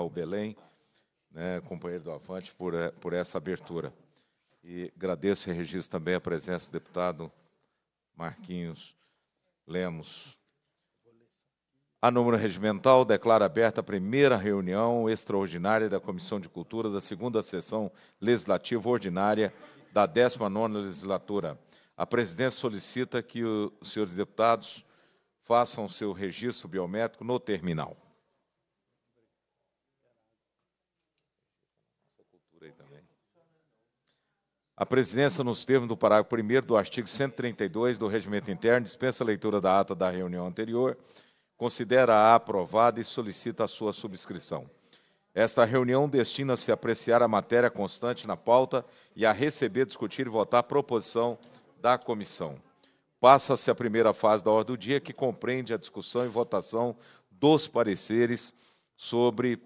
Raul Belém, né, companheiro do Avante, por, eh, por essa abertura. E agradeço e registro também a presença do deputado Marquinhos Lemos. A número regimental declara aberta a primeira reunião extraordinária da Comissão de Cultura da segunda sessão legislativa ordinária da 19ª legislatura. A presidência solicita que os senhores deputados façam seu registro biométrico no terminal. aí também. A presidência, nos termos do parágrafo 1 do artigo 132 do Regimento Interno, dispensa a leitura da ata da reunião anterior, considera-a aprovada e solicita a sua subscrição. Esta reunião destina-se a apreciar a matéria constante na pauta e a receber, discutir e votar a proposição da comissão. Passa-se a primeira fase da ordem do dia, que compreende a discussão e votação dos pareceres sobre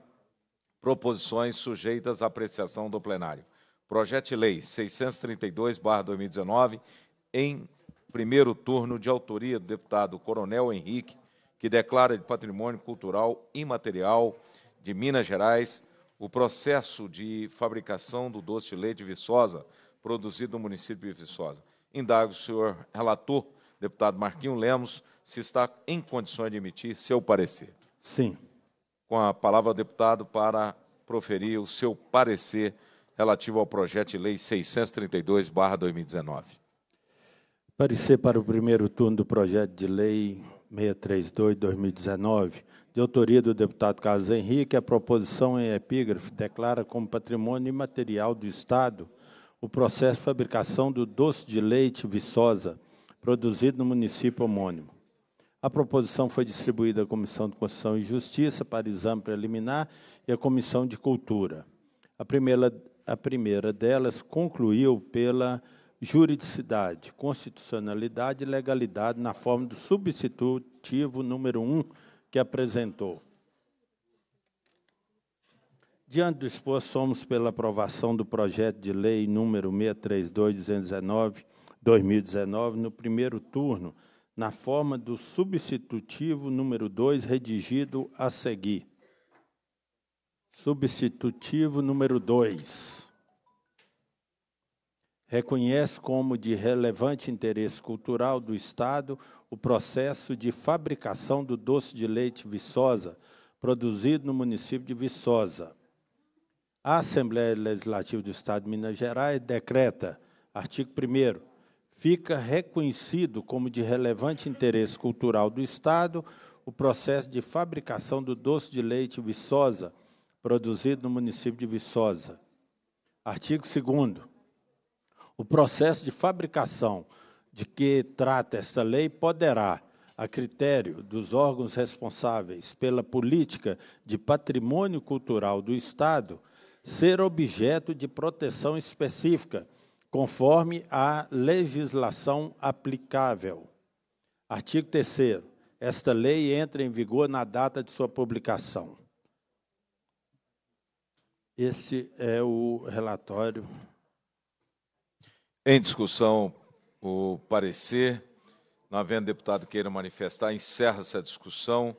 proposições sujeitas à apreciação do plenário. Projeto de Lei 632-2019, em primeiro turno, de autoria do deputado Coronel Henrique, que declara de patrimônio cultural imaterial de Minas Gerais o processo de fabricação do doce de leite de Viçosa, produzido no município de Viçosa. Indago o senhor relator, deputado Marquinho Lemos, se está em condições de emitir seu parecer. Sim. Com a palavra, deputado, para proferir o seu parecer relativo ao projeto de lei 632/2019. Parecer para o primeiro turno do projeto de lei 632/2019, de autoria do deputado Carlos Henrique, a proposição em epígrafe declara como patrimônio imaterial do Estado o processo de fabricação do doce de leite Viçosa, produzido no município homônimo. A proposição foi distribuída à Comissão de Constituição e Justiça para exame preliminar e à Comissão de Cultura. A primeira, a primeira delas concluiu pela juridicidade, constitucionalidade e legalidade na forma do substitutivo número 1 um que apresentou. Diante do exposto, somos pela aprovação do projeto de lei número 632-2019, no primeiro turno, na forma do substitutivo número 2, redigido a seguir. Substitutivo número 2. Reconhece como de relevante interesse cultural do Estado o processo de fabricação do doce de leite Viçosa, produzido no município de Viçosa. A Assembleia Legislativa do Estado de Minas Gerais decreta, artigo 1 fica reconhecido como de relevante interesse cultural do Estado o processo de fabricação do doce de leite Viçosa, produzido no município de Viçosa. Artigo 2 O processo de fabricação de que trata esta lei poderá, a critério dos órgãos responsáveis pela política de patrimônio cultural do Estado, ser objeto de proteção específica conforme a legislação aplicável. Artigo 3 Esta lei entra em vigor na data de sua publicação. Este é o relatório. Em discussão, o parecer. Não havendo deputado queira manifestar, encerra-se a discussão.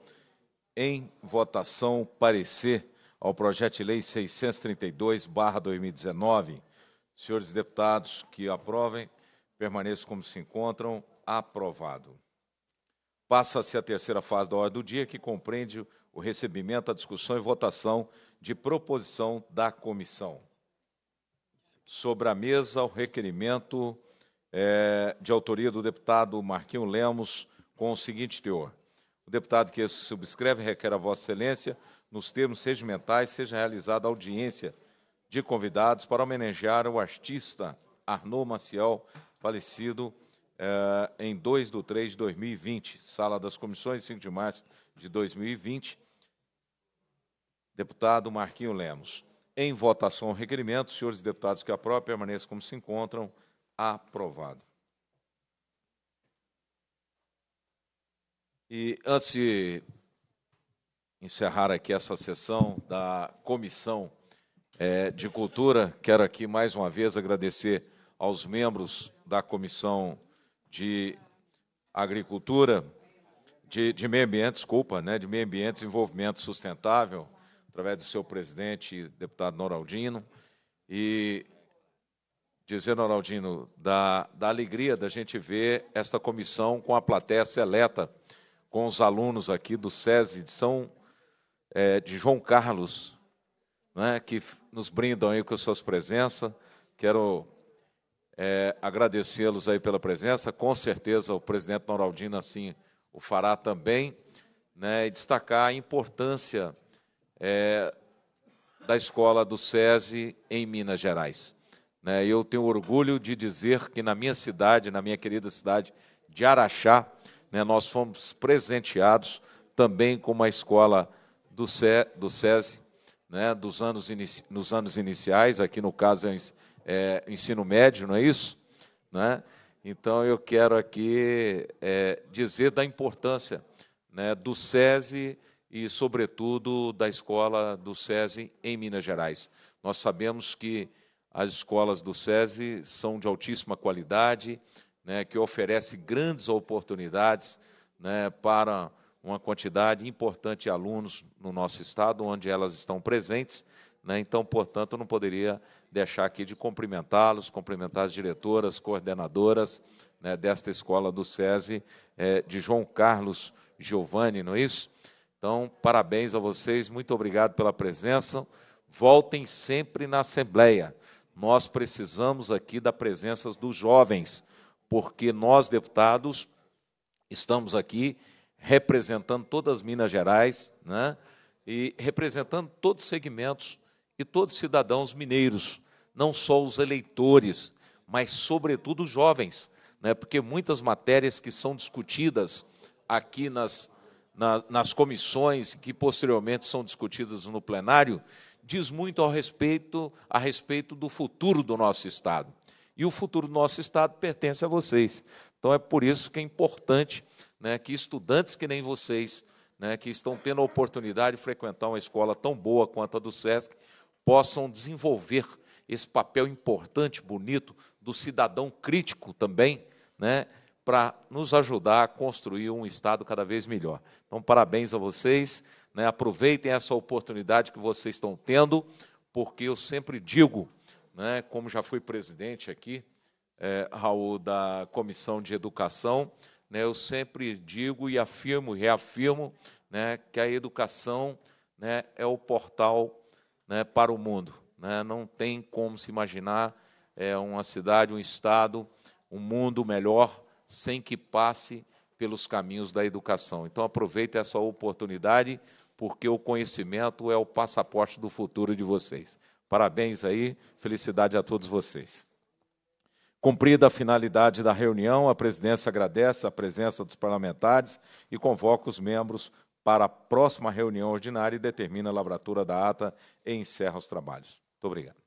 Em votação, parecer ao projeto de lei 632, 2019. Senhores deputados que aprovem, permaneçam como se encontram. Aprovado. Passa-se a terceira fase da ordem do dia, que compreende o recebimento, a discussão e votação de proposição da comissão. Sobre a mesa, o requerimento é, de autoria do deputado Marquinho Lemos, com o seguinte teor. O deputado que subscreve requer a Vossa Excelência, nos termos regimentais, seja realizada audiência de convidados para homenagear o artista Arnaud Maciel, falecido eh, em 2 de 3 de 2020, Sala das Comissões, 5 de março de 2020. Deputado Marquinho Lemos. Em votação, requerimento. Senhores deputados que a própria permaneça como se encontram. Aprovado. E antes de encerrar aqui essa sessão da Comissão é, de Cultura. Quero aqui mais uma vez agradecer aos membros da Comissão de Agricultura, de, de Meio Ambiente, desculpa, né, de Meio Ambiente e Desenvolvimento Sustentável, através do seu presidente, deputado Noraldino, e dizer, Noraldino, da, da alegria da gente ver esta comissão com a plateia seleta, com os alunos aqui do SESI de São é, de João Carlos, né, que nos brindam aí com suas presenças. Quero é, agradecê-los aí pela presença. Com certeza o presidente Noraldino assim o fará também, né? E destacar a importância é, da escola do SESI em Minas Gerais. Né? Eu tenho orgulho de dizer que na minha cidade, na minha querida cidade de Araxá, né, nós fomos presenteados também com uma escola do, Ce, do SESI né, dos anos nos anos iniciais, aqui no caso é, é ensino médio, não é isso? Né? Então eu quero aqui é, dizer da importância né, do SESI e, sobretudo, da escola do SESI em Minas Gerais. Nós sabemos que as escolas do SESI são de altíssima qualidade, né, que oferece grandes oportunidades né, para uma quantidade importante de alunos no nosso estado, onde elas estão presentes. Né? Então, portanto, não poderia deixar aqui de cumprimentá-los, cumprimentar as diretoras, coordenadoras né, desta escola do SESI, é, de João Carlos Giovanni, não é isso? Então, parabéns a vocês, muito obrigado pela presença. Voltem sempre na Assembleia. Nós precisamos aqui da presença dos jovens, porque nós, deputados, estamos aqui representando todas as Minas Gerais, né? e representando todos os segmentos e todos os cidadãos mineiros, não só os eleitores, mas, sobretudo, os jovens, né? porque muitas matérias que são discutidas aqui nas, na, nas comissões, que posteriormente são discutidas no plenário, diz muito ao respeito, a respeito do futuro do nosso Estado. E o futuro do nosso Estado pertence a vocês. Então, é por isso que é importante né, que estudantes que nem vocês, né, que estão tendo a oportunidade de frequentar uma escola tão boa quanto a do SESC, possam desenvolver esse papel importante, bonito, do cidadão crítico também, né, para nos ajudar a construir um Estado cada vez melhor. Então, parabéns a vocês, né, aproveitem essa oportunidade que vocês estão tendo, porque eu sempre digo, né, como já fui presidente aqui, é, Raul, da Comissão de Educação, né, eu sempre digo e afirmo, reafirmo, né, que a educação né, é o portal né, para o mundo. Né? Não tem como se imaginar é, uma cidade, um estado, um mundo melhor sem que passe pelos caminhos da educação. Então, aproveite essa oportunidade, porque o conhecimento é o passaporte do futuro de vocês. Parabéns aí, felicidade a todos vocês. Cumprida a finalidade da reunião, a presidência agradece a presença dos parlamentares e convoca os membros para a próxima reunião ordinária e determina a lavratura da ata e encerra os trabalhos. Muito obrigado.